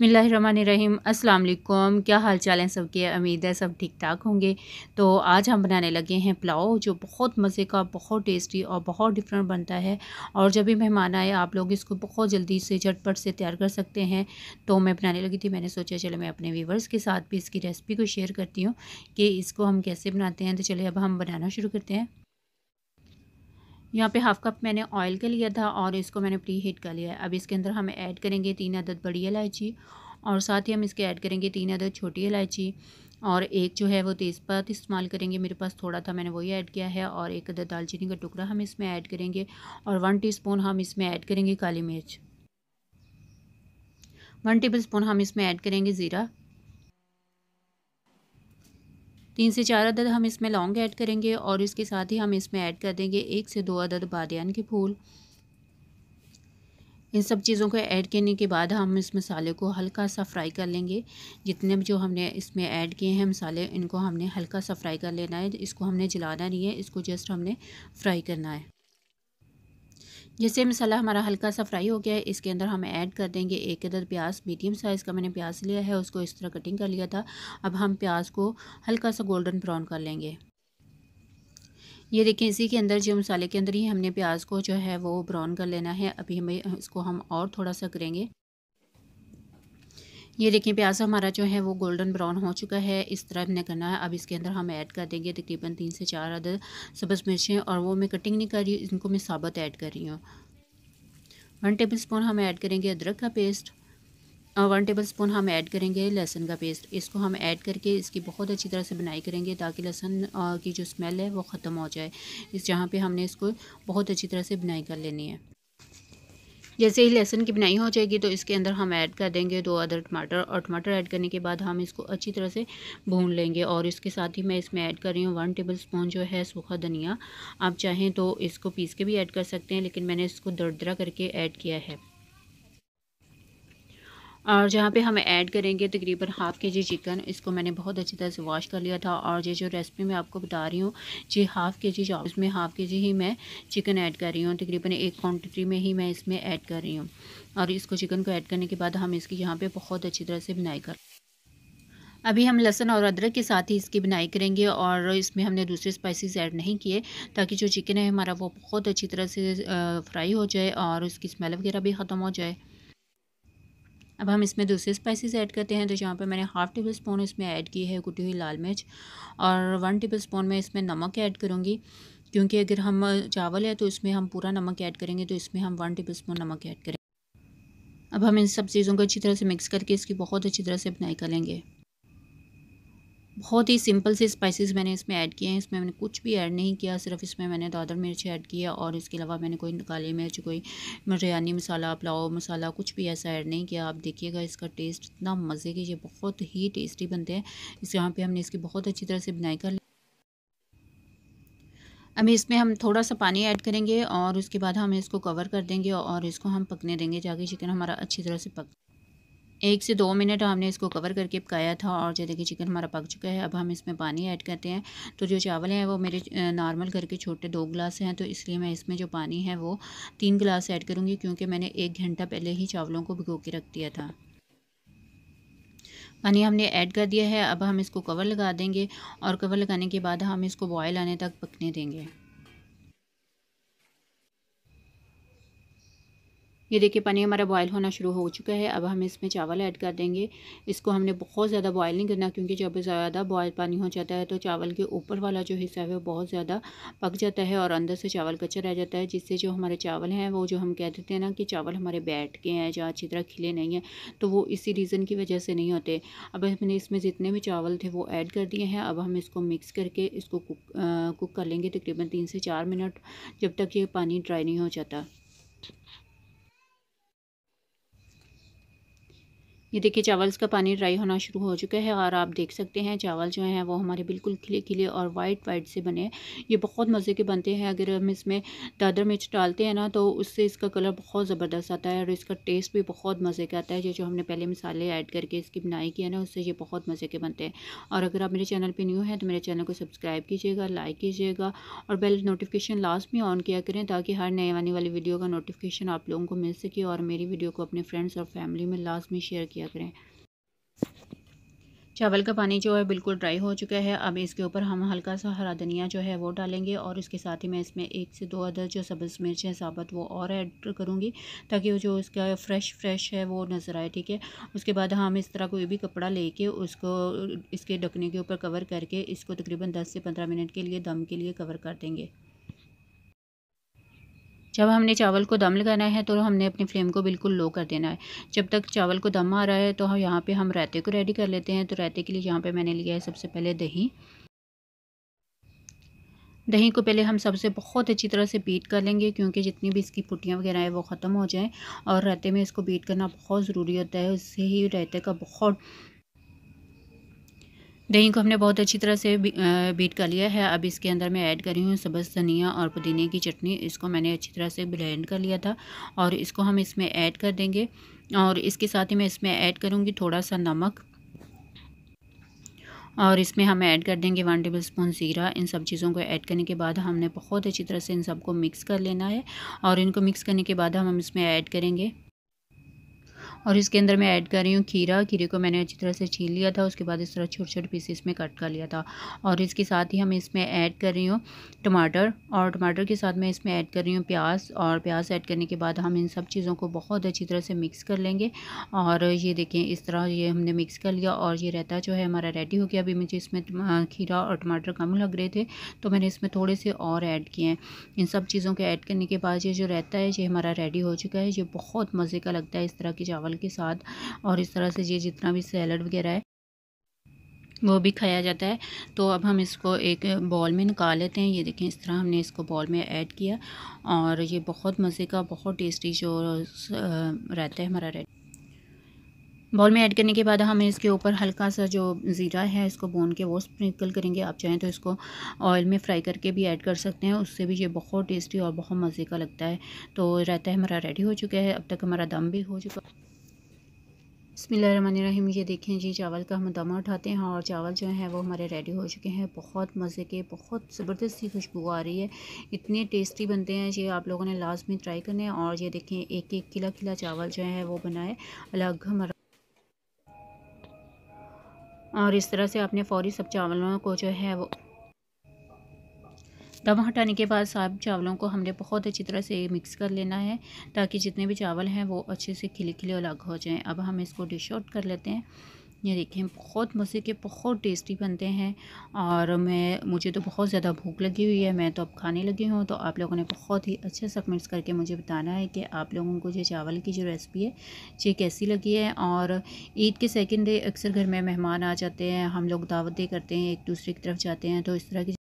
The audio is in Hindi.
बसमिलीम अस्सलाम क्या हाल चाल सब सबके उम्मीद है सब ठीक ठाक होंगे तो आज हम बनाने लगे हैं पुलाव जो बहुत मज़े का बहुत टेस्टी और बहुत डिफरेंट बनता है और जब भी मेहमान आए आप लोग इसको बहुत जल्दी से झटपट से तैयार कर सकते हैं तो मैं बनाने लगी थी मैंने सोचा चलो मैं अपने व्यूवर्स के साथ भी इसकी रेसिपी को शेयर करती हूँ कि इसको हम कैसे बनाते हैं तो चलिए अब हम बनाना शुरू करते हैं यहाँ पे हाफ़ कप मैंने ऑयल का लिया था और इसको मैंने प्री हीट कर लिया है अब इसके अंदर हम ऐड करेंगे तीन अदद बड़ी इलायची और साथ ही हम इसके ऐड करेंगे तीन अदद छोटी इलायची और एक जो है वो तेज़पात इस्तेमाल करेंगे मेरे पास थोड़ा था मैंने वही ऐड किया है और एक अदद दालचीनी का टुकड़ा हम इसमें ऐड करेंगे और वन टी हम इसमें ऐड करेंगे काली मिर्च वन टेबल स्पून हम इसमें ऐड करेंगे ज़ीरा तीन से चार अदद हम इसमें लौंग ऐड करेंगे और इसके साथ ही हम इसमें ऐड कर देंगे एक से दो अदद बादन के फूल इन सब चीज़ों को ऐड करने के बाद हम इस मसाले को हल्का सा फ्राई कर लेंगे जितने भी जो हमने इसमें ऐड किए हैं मसाले इनको हमने हल्का सा फ्राई कर लेना है इसको हमने जलाना नहीं है इसको जस्ट हमने फ्राई करना है जैसे मसाला हमारा हल्का सा फ्राई हो गया है इसके अंदर हम ऐड कर देंगे एक अदर प्याज मीडियम साइज़ का मैंने प्याज लिया है उसको इस तरह कटिंग कर लिया था अब हम प्याज को हल्का सा गोल्डन ब्राउन कर लेंगे ये देखें इसी के अंदर जो मसाले के अंदर ही हमने प्याज को जो है वो ब्राउन कर लेना है अभी हमें इसको हम और थोड़ा सा करेंगे ये देखें प्याज हमारा जो है वो गोल्डन ब्राउन हो चुका है इस तरह हमने करना है अब इसके अंदर हम ऐड कर देंगे तकरीबन तीन से चार अदर सब्ज़ मिर्चें और वो मैं कटिंग नहीं कर रही हूँ इनको मैं साबत ऐड कर रही हूँ वन टेबल स्पून हम ऐड करेंगे अदरक का पेस्ट और वन टेबल स्पून हम ऐड करेंगे लहसुन का पेस्ट इसको हम ऐड करके इसकी बहुत अच्छी तरह से बनाई करेंगे ताकि लहसुन की जो स्मेल है वो ख़त्म हो जाए इस जहाँ पे हमने इसको बहुत अच्छी तरह से बनाई कर लेनी है जैसे ही लहसुन की बनाई हो जाएगी तो इसके अंदर हम ऐड कर देंगे दो अदर टमाटर और टमाटर ऐड करने के बाद हम इसको अच्छी तरह से भून लेंगे और इसके साथ ही मैं इसमें ऐड कर रही हूँ वन टेबल स्पून जो है सूखा धनिया आप चाहें तो इसको पीस के भी ऐड कर सकते हैं लेकिन मैंने इसको दरदरा करके ऐड किया है और जहाँ पे हम ऐड करेंगे तकरीबन हाफ़ के जी चिकन इसको मैंने बहुत अच्छी तरह से वॉश कर लिया था और ये जो रेसिपी मैं आपको बता रही हूँ ये हाफ़ के जी इसमें हाफ़ के जी ही मैं चिकन ऐड कर रही हूँ तकरीबन एक क्वान्टिटी में ही मैं इसमें ऐड कर रही हूँ और इसको चिकन को ऐड करने के बाद हम इसकी यहाँ पर बहुत अच्छी तरह से बनाई कर अभी हम लहसन और अदरक के साथ ही इसकी बनाई करेंगे और इसमें हमने दूसरे स्पाइसेस ऐड नहीं किए ताकि जो चिकन है हमारा वो बहुत अच्छी तरह से फ्राई हो जाए और उसकी स्मेल वगैरह भी ख़त्म हो जाए अब हम इसमें दूसरे स्पाइसेस ऐड करते हैं तो यहाँ पर मैंने हाफ़ टेबल स्पून इसमें ऐड की है कुटी हुई लाल मिर्च और वन टेबल स्पून में इसमें नमक ऐड करूँगी क्योंकि अगर हम चावल है तो इसमें हम पूरा नमक ऐड करेंगे तो इसमें हम वन टेबल स्पून नमक ऐड करेंगे अब हम इन सब चीज़ों को अच्छी तरह से मिक्स करके इसकी बहुत अच्छी तरह से बनाई कर लेंगे बहुत ही सिंपल से स्पाइसेस मैंने इसमें ऐड किए हैं इसमें मैंने कुछ भी ऐड नहीं किया सिर्फ इसमें मैंने दादर मिर्च ऐड किया और इसके अलावा मैंने कोई काली मिर्च कोई बिरयानी मसाला पुलाव मसाला कुछ भी ऐसा ऐड नहीं किया आप देखिएगा इसका टेस्ट इतना मज़े के ये बहुत ही टेस्टी बनते हैं इस यहाँ पर हमने इसकी बहुत अच्छी तरह से बनाई कर अभी इसमें हम थोड़ा सा पानी ऐड करेंगे और उसके बाद हम इसको कवर कर देंगे और इसको हम पकने देंगे जाके चिकन हमारा अच्छी तरह से पक एक से दो मिनट हमने इसको कवर करके पकाया था और जैसे कि चिकन हमारा पक चुका है अब हम इसमें पानी ऐड करते हैं तो जो चावल हैं वो मेरे नॉर्मल घर के छोटे दो गिलास हैं तो इसलिए मैं इसमें जो पानी है वो तीन गिलास ऐड करूँगी क्योंकि मैंने एक घंटा पहले ही चावलों को भिगो के रख दिया था पानी हमने ऐड कर दिया है अब हम इसको कवर लगा देंगे और कवर लगाने के बाद हम इसको बॉयल आने तक पकने देंगे ये देखिए पानी हमारा बॉयल होना शुरू हो चुका है अब हम इसमें चावल ऐड कर देंगे इसको हमने बहुत ज़्यादा बॉयल नहीं करना क्योंकि जब ज़्यादा बॉयल पानी हो जाता है तो चावल के ऊपर वाला जो हिस्सा है वो बहुत ज़्यादा पक जाता है और अंदर से चावल कच्चा रह जाता है जिससे जो हमारे चावल हैं वो जो हम कह देते हैं ना कि चावल हमारे बैठ के हैं जहाँ अच्छी तरह खिले नहीं हैं तो वो इसी रीज़न की वजह से नहीं होते अब हमने इसमें जितने भी चावल थे वो ऐड कर दिए हैं अब हम इसको मिक्स करके इसको कुक कुक कर लेंगे तकरीबन तीन से चार मिनट जब तक ये पानी ड्राई नहीं हो जाता ये देखिए चावल का पानी ड्राई होना शुरू हो चुका है और आप देख सकते हैं चावल जो हैं वो हमारे बिल्कुल खिले खिले और वाइट वाइट से बने ये बहुत मज़े के बनते हैं अगर हम इसमें दादर मिर्च डालते हैं ना तो उससे इसका कलर बहुत ज़बरदस्त आता है और इसका टेस्ट भी बहुत मज़े का आता है जो जो हमने पहले मसाले ऐड करके इसकी बनाई की है ना उससे ये बहुत मज़े के बनते हैं और अगर आप मेरे चैनल पर न्यू हैं तो मेरे चैनल को सब्सक्राइब कीजिएगा लाइक कीजिएगा और बेल नोटिफिकेशन लास्ट में ऑन किया करें ताकि हर नए आने वाली वीडियो का नोटिफिकेशन आप लोगों को मिल सके और मेरी वीडियो को अपने फ्रेंड्स और फैमिली में लास्ट में शेयर किया किया करें चावल का पानी जो है बिल्कुल ड्राई हो चुका है अब इसके ऊपर हम हल्का सा हरा धनिया जो है वो डालेंगे और इसके साथ ही मैं इसमें एक से दो अदर जो सब्ज़ मिर्च है साबत वो और ऐड करूँगी ताकि वो जो इसका फ्रेश फ्रेश है वो नज़र आए ठीक है उसके बाद हम इस तरह कोई भी कपड़ा लेके उसको इसके ढकने के ऊपर कवर करके इसको तकरीबन दस से पंद्रह मिनट के लिए दम के लिए कवर कर देंगे जब हमने चावल को दम लगाना है तो हमने अपनी फ्लेम को बिल्कुल लो कर देना है जब तक चावल को दम आ रहा है तो हम यहाँ पे हम रायते को रेडी कर लेते हैं तो रायते के लिए यहाँ पे मैंने लिया है सबसे पहले दही दही को पहले हम सबसे बहुत अच्छी तरह से बीट कर लेंगे क्योंकि जितनी भी इसकी पुटियाँ वगैरह है वो ख़त्म हो जाएँ और रायते में इसको बीट करना बहुत ज़रूरी होता है उससे ही रायते का बहुत दही को हमने बहुत अच्छी तरह से बीट कर लिया है अब इसके अंदर मैं ऐड कर रही हूँ सब्ज़ धनिया और पुदीने की चटनी इसको मैंने अच्छी तरह से ब्लेंड कर लिया था और इसको हम इसमें ऐड कर देंगे और इसके साथ ही मैं इसमें ऐड करूँगी थोड़ा सा नमक और इसमें हम ऐड कर देंगे वन टेबल स्पून ज़ीरा इन सब चीज़ों को ऐड करने के बाद हमने बहुत अच्छी तरह से इन सबको मिक्स कर लेना है और इनको मिक्स करने के बाद हम इसमें ऐड करेंगे और इसके अंदर मैं ऐड कर रही हूँ खीरा खीरे को मैंने अच्छी तरह से छील लिया था उसके बाद इस तरह छोटे छोटे पीसेस में कट कर लिया था और इसके साथ ही हम इसमें ऐड कर रही हूँ टमाटर और टमाटर के साथ मैं इसमें ऐड कर रही हूँ प्याज और प्याज ऐड करने के बाद हम इन सब चीज़ों को बहुत अच्छी तरह से मिक्स कर लेंगे और ये देखें इस तरह ये हमने मिक्स कर लिया और ये रहता जो है हमारा रेडी हो गया अभी मुझे इसमें खीरा और टमाटर कम लग रहे थे तो मैंने इसमें थोड़े से और ऐड किए हैं इन सब चीज़ों के ऐड करने के बाद ये जो रहता है ये हमारा रेडी हो चुका है ये बहुत मज़े का लगता है इस तरह के चावल चावल के साथ और इस तरह से ये जितना भी सैलड वगैरह है वो भी खाया जाता है तो अब हम इसको एक बॉल में निकाल लेते हैं ये देखें इस तरह हमने इसको बॉल में ऐड किया और ये बहुत मज़े का बहुत टेस्टी जो रहता है हमारा रेड बॉल में ऐड करने के बाद हमें इसके ऊपर हल्का सा जो ज़ीरा है इसको बोन के वो स्प्रिंकल करेंगे आप चाहें तो इसको ऑयल में फ्राई करके भी ऐड कर सकते हैं उससे भी ये बहुत टेस्टी और बहुत मज़े का लगता है तो रहता है हमारा रेडी हो चुका है अब तक हमारा दम भी हो चुका है बसमीम ये देखें जी चावल का हम दमा उठाते हैं और चावल जो है वो हमारे रेडी हो चुके हैं बहुत मज़े के बहुत ज़बरदस्त सी खुशबू आ रही है इतने टेस्टी बनते हैं ये आप लोगों ने लाजमी ट्राई करने और ये देखें एक एक किला किला चावल जो है वो बनाए अलग हमारा और इस तरह से आपने फौरी सब चावलों को जो है वो दम हटाने के बाद साफ चावलों को हमने बहुत अच्छी तरह से मिक्स कर लेना है ताकि जितने भी चावल हैं वो अच्छे से खिले खिले अलग हो जाएं अब हम इसको डिश आउट कर लेते हैं ये देखें बहुत मज़े के बहुत टेस्टी बनते हैं और मैं मुझे तो बहुत ज़्यादा भूख लगी हुई है मैं तो अब खाने लगी हूँ तो आप लोगों ने बहुत ही अच्छे से कमेंट्स करके मुझे बताना है कि आप लोगों को ये चावल की जो रेसिपी है ये कैसी लगी है और ईद के सेकंड डे अक्सर घर में मेहमान आ जाते हैं हम लोग दावतें करते हैं एक दूसरे की तरफ जाते हैं तो इस तरह की